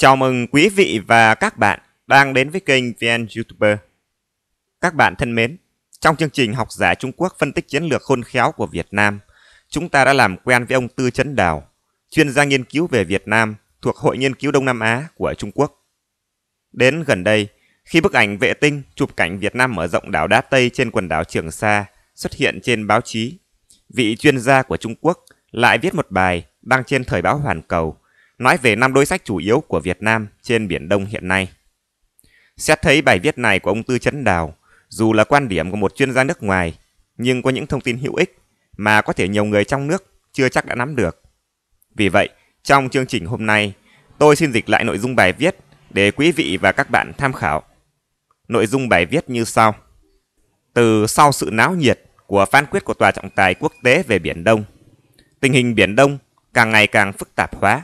Chào mừng quý vị và các bạn đang đến với kênh VN YouTuber. Các bạn thân mến, trong chương trình học giả Trung Quốc phân tích chiến lược khôn khéo của Việt Nam, chúng ta đã làm quen với ông Tư Chấn Đào, chuyên gia nghiên cứu về Việt Nam thuộc Hội Nghiên cứu Đông Nam Á của Trung Quốc. Đến gần đây, khi bức ảnh vệ tinh chụp cảnh Việt Nam mở rộng đảo Đá Tây trên quần đảo Trường Sa xuất hiện trên báo chí, vị chuyên gia của Trung Quốc lại viết một bài đăng trên thời báo Hoàn Cầu nói về năm đối sách chủ yếu của Việt Nam trên Biển Đông hiện nay. Xét thấy bài viết này của ông Tư Chấn Đào, dù là quan điểm của một chuyên gia nước ngoài, nhưng có những thông tin hữu ích mà có thể nhiều người trong nước chưa chắc đã nắm được. Vì vậy, trong chương trình hôm nay, tôi xin dịch lại nội dung bài viết để quý vị và các bạn tham khảo. Nội dung bài viết như sau. Từ sau sự náo nhiệt của phán quyết của Tòa trọng tài quốc tế về Biển Đông, tình hình Biển Đông càng ngày càng phức tạp hóa.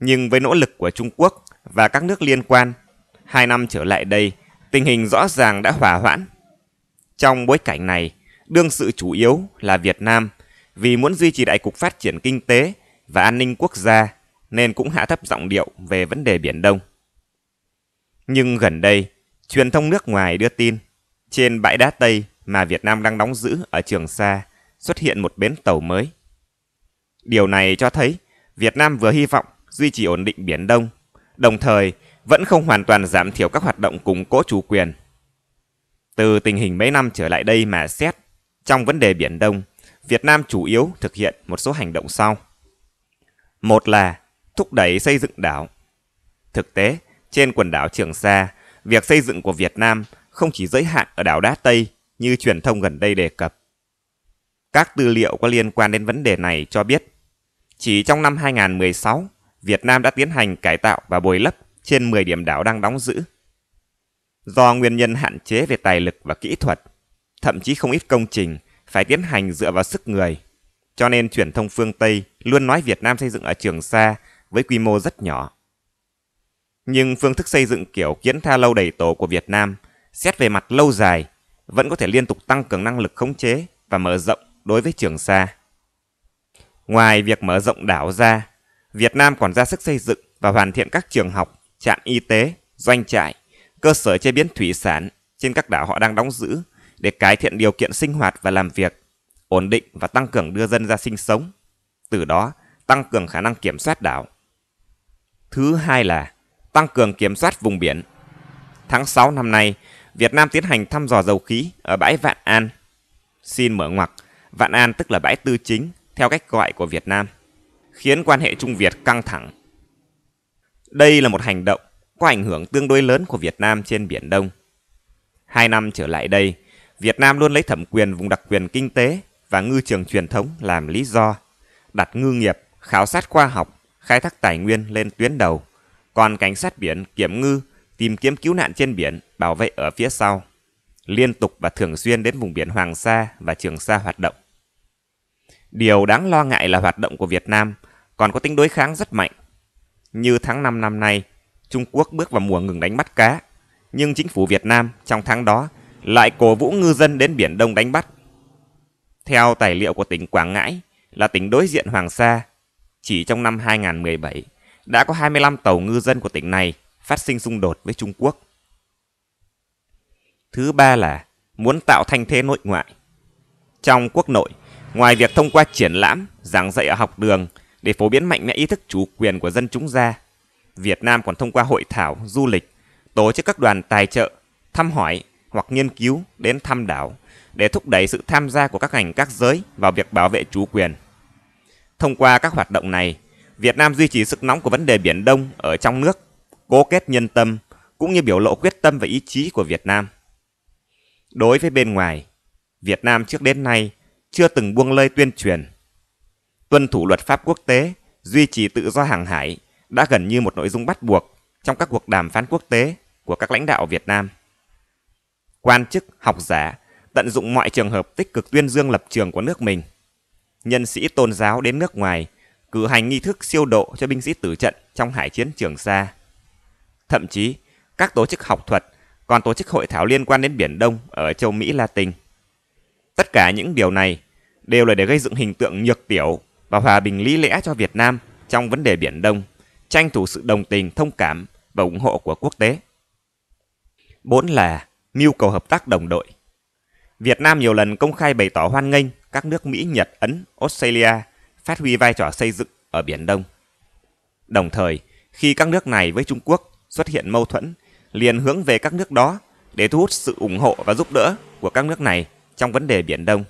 Nhưng với nỗ lực của Trung Quốc và các nước liên quan, hai năm trở lại đây, tình hình rõ ràng đã hòa hoãn. Trong bối cảnh này, đương sự chủ yếu là Việt Nam vì muốn duy trì đại cục phát triển kinh tế và an ninh quốc gia nên cũng hạ thấp giọng điệu về vấn đề Biển Đông. Nhưng gần đây, truyền thông nước ngoài đưa tin trên bãi đá Tây mà Việt Nam đang đóng giữ ở Trường Sa xuất hiện một bến tàu mới. Điều này cho thấy Việt Nam vừa hy vọng duy trì ổn định Biển Đông, đồng thời vẫn không hoàn toàn giảm thiểu các hoạt động củng cố chủ quyền. Từ tình hình mấy năm trở lại đây mà xét, trong vấn đề Biển Đông, Việt Nam chủ yếu thực hiện một số hành động sau. Một là thúc đẩy xây dựng đảo. Thực tế, trên quần đảo Trường Sa, việc xây dựng của Việt Nam không chỉ giới hạn ở đảo Đá Tây như truyền thông gần đây đề cập. Các tư liệu có liên quan đến vấn đề này cho biết, chỉ trong năm 2016, Việt Nam đã tiến hành cải tạo và bồi lấp trên 10 điểm đảo đang đóng giữ. Do nguyên nhân hạn chế về tài lực và kỹ thuật, thậm chí không ít công trình phải tiến hành dựa vào sức người. Cho nên truyền thông phương Tây luôn nói Việt Nam xây dựng ở Trường Sa với quy mô rất nhỏ. Nhưng phương thức xây dựng kiểu kiến tha lâu đầy tổ của Việt Nam, xét về mặt lâu dài, vẫn có thể liên tục tăng cường năng lực khống chế và mở rộng đối với Trường Sa. Ngoài việc mở rộng đảo ra, Việt Nam còn ra sức xây dựng và hoàn thiện các trường học, trạm y tế, doanh trại, cơ sở chế biến thủy sản trên các đảo họ đang đóng giữ để cải thiện điều kiện sinh hoạt và làm việc, ổn định và tăng cường đưa dân ra sinh sống. Từ đó, tăng cường khả năng kiểm soát đảo. Thứ hai là tăng cường kiểm soát vùng biển. Tháng 6 năm nay, Việt Nam tiến hành thăm dò dầu khí ở bãi Vạn An. Xin mở ngoặc, Vạn An tức là bãi tư chính theo cách gọi của Việt Nam khiến quan hệ Trung Việt căng thẳng. Đây là một hành động có ảnh hưởng tương đối lớn của Việt Nam trên Biển Đông. Hai năm trở lại đây, Việt Nam luôn lấy thẩm quyền vùng đặc quyền kinh tế và ngư trường truyền thống làm lý do, đặt ngư nghiệp, khảo sát khoa học, khai thác tài nguyên lên tuyến đầu, còn cảnh sát biển kiểm ngư, tìm kiếm cứu nạn trên biển, bảo vệ ở phía sau, liên tục và thường xuyên đến vùng biển Hoàng Sa và Trường Sa hoạt động. Điều đáng lo ngại là hoạt động của Việt Nam – còn có tính đối kháng rất mạnh. Như tháng 5 năm nay, Trung Quốc bước vào mùa ngừng đánh bắt cá, nhưng chính phủ Việt Nam trong tháng đó lại cổ vũ ngư dân đến Biển Đông đánh bắt. Theo tài liệu của tỉnh Quảng Ngãi là tỉnh đối diện Hoàng Sa, chỉ trong năm 2017 đã có 25 tàu ngư dân của tỉnh này phát sinh xung đột với Trung Quốc. Thứ ba là muốn tạo thanh thế nội ngoại. Trong quốc nội, ngoài việc thông qua triển lãm, giảng dạy ở học đường – để phổ biến mạnh mẽ ý thức chủ quyền của dân chúng ra. Việt Nam còn thông qua hội thảo, du lịch, tổ chức các đoàn tài trợ, thăm hỏi hoặc nghiên cứu đến thăm đảo để thúc đẩy sự tham gia của các ngành các giới vào việc bảo vệ chủ quyền. Thông qua các hoạt động này, Việt Nam duy trì sức nóng của vấn đề Biển Đông ở trong nước, cố kết nhân tâm cũng như biểu lộ quyết tâm và ý chí của Việt Nam. Đối với bên ngoài, Việt Nam trước đến nay chưa từng buông lơi tuyên truyền tuân thủ luật pháp quốc tế, duy trì tự do hàng hải đã gần như một nội dung bắt buộc trong các cuộc đàm phán quốc tế của các lãnh đạo Việt Nam. Quan chức, học giả tận dụng mọi trường hợp tích cực tuyên dương lập trường của nước mình. Nhân sĩ tôn giáo đến nước ngoài cử hành nghi thức siêu độ cho binh sĩ tử trận trong hải chiến Trường Sa. Thậm chí, các tổ chức học thuật còn tổ chức hội thảo liên quan đến Biển Đông ở châu Mỹ Latin. Tất cả những điều này đều là để gây dựng hình tượng nhược tiểu và hòa bình lý lẽ cho Việt Nam trong vấn đề Biển Đông, tranh thủ sự đồng tình, thông cảm và ủng hộ của quốc tế. Bốn là mưu cầu hợp tác đồng đội. Việt Nam nhiều lần công khai bày tỏ hoan nghênh các nước Mỹ, Nhật, Ấn, Australia phát huy vai trò xây dựng ở Biển Đông. Đồng thời, khi các nước này với Trung Quốc xuất hiện mâu thuẫn, liền hướng về các nước đó để thu hút sự ủng hộ và giúp đỡ của các nước này trong vấn đề Biển Đông.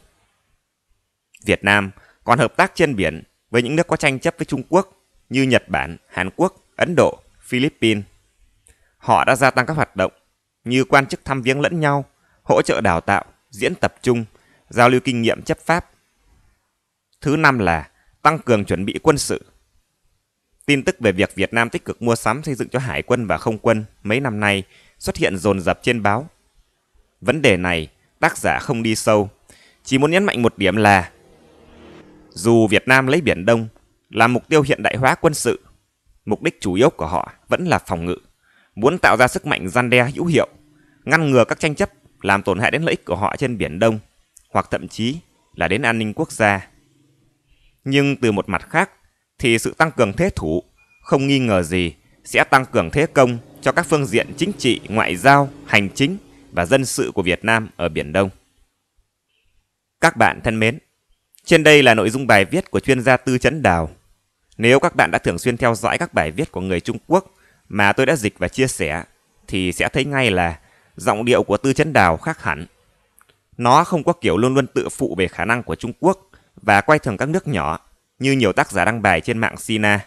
Việt Nam còn hợp tác trên biển với những nước có tranh chấp với Trung Quốc như Nhật Bản, Hàn Quốc, Ấn Độ, Philippines. Họ đã gia tăng các hoạt động như quan chức thăm viếng lẫn nhau, hỗ trợ đào tạo, diễn tập chung, giao lưu kinh nghiệm chấp pháp. Thứ năm là tăng cường chuẩn bị quân sự. Tin tức về việc Việt Nam tích cực mua sắm xây dựng cho hải quân và không quân mấy năm nay xuất hiện dồn dập trên báo. Vấn đề này tác giả không đi sâu, chỉ muốn nhấn mạnh một điểm là dù Việt Nam lấy Biển Đông là mục tiêu hiện đại hóa quân sự, mục đích chủ yếu của họ vẫn là phòng ngự, muốn tạo ra sức mạnh gian đe hữu hiệu, ngăn ngừa các tranh chấp làm tổn hại đến lợi ích của họ trên Biển Đông hoặc thậm chí là đến an ninh quốc gia. Nhưng từ một mặt khác thì sự tăng cường thế thủ không nghi ngờ gì sẽ tăng cường thế công cho các phương diện chính trị, ngoại giao, hành chính và dân sự của Việt Nam ở Biển Đông. Các bạn thân mến! Trên đây là nội dung bài viết của chuyên gia Tư Chấn Đào. Nếu các bạn đã thường xuyên theo dõi các bài viết của người Trung Quốc mà tôi đã dịch và chia sẻ, thì sẽ thấy ngay là giọng điệu của Tư Chấn Đào khác hẳn. Nó không có kiểu luôn luôn tự phụ về khả năng của Trung Quốc và quay thường các nước nhỏ như nhiều tác giả đăng bài trên mạng Sina.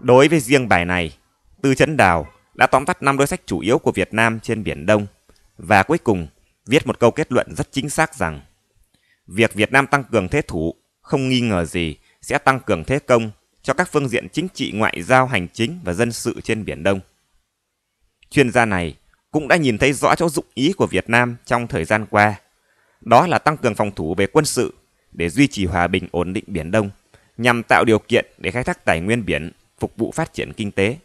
Đối với riêng bài này, Tư Chấn Đào đã tóm tắt 5 đối sách chủ yếu của Việt Nam trên Biển Đông và cuối cùng viết một câu kết luận rất chính xác rằng Việc Việt Nam tăng cường thế thủ không nghi ngờ gì sẽ tăng cường thế công cho các phương diện chính trị ngoại giao hành chính và dân sự trên Biển Đông. Chuyên gia này cũng đã nhìn thấy rõ chỗ dụng ý của Việt Nam trong thời gian qua. Đó là tăng cường phòng thủ về quân sự để duy trì hòa bình ổn định Biển Đông, nhằm tạo điều kiện để khai thác tài nguyên biển phục vụ phát triển kinh tế.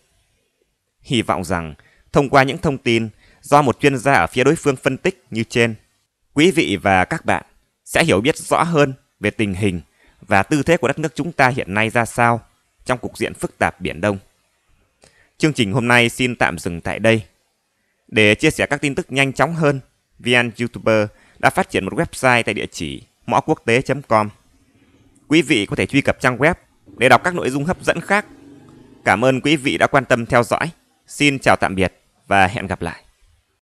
Hy vọng rằng, thông qua những thông tin do một chuyên gia ở phía đối phương phân tích như trên, quý vị và các bạn sẽ hiểu biết rõ hơn về tình hình và tư thế của đất nước chúng ta hiện nay ra sao trong cục diện phức tạp Biển Đông. Chương trình hôm nay xin tạm dừng tại đây. Để chia sẻ các tin tức nhanh chóng hơn, VN YouTuber đã phát triển một website tại địa chỉ quốc tế.com. Quý vị có thể truy cập trang web để đọc các nội dung hấp dẫn khác. Cảm ơn quý vị đã quan tâm theo dõi. Xin chào tạm biệt và hẹn gặp lại.